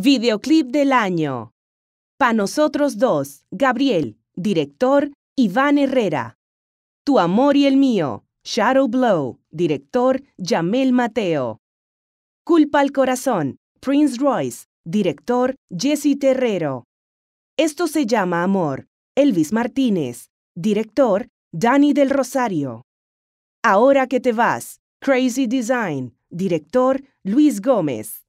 Videoclip del año. Pa nosotros dos, Gabriel, director, Iván Herrera. Tu amor y el mío, Shadow Blow, director, Jamel Mateo. Culpa al corazón, Prince Royce, director, Jesse Terrero. Esto se llama amor, Elvis Martínez, director, Danny del Rosario. Ahora que te vas, Crazy Design, director, Luis Gómez.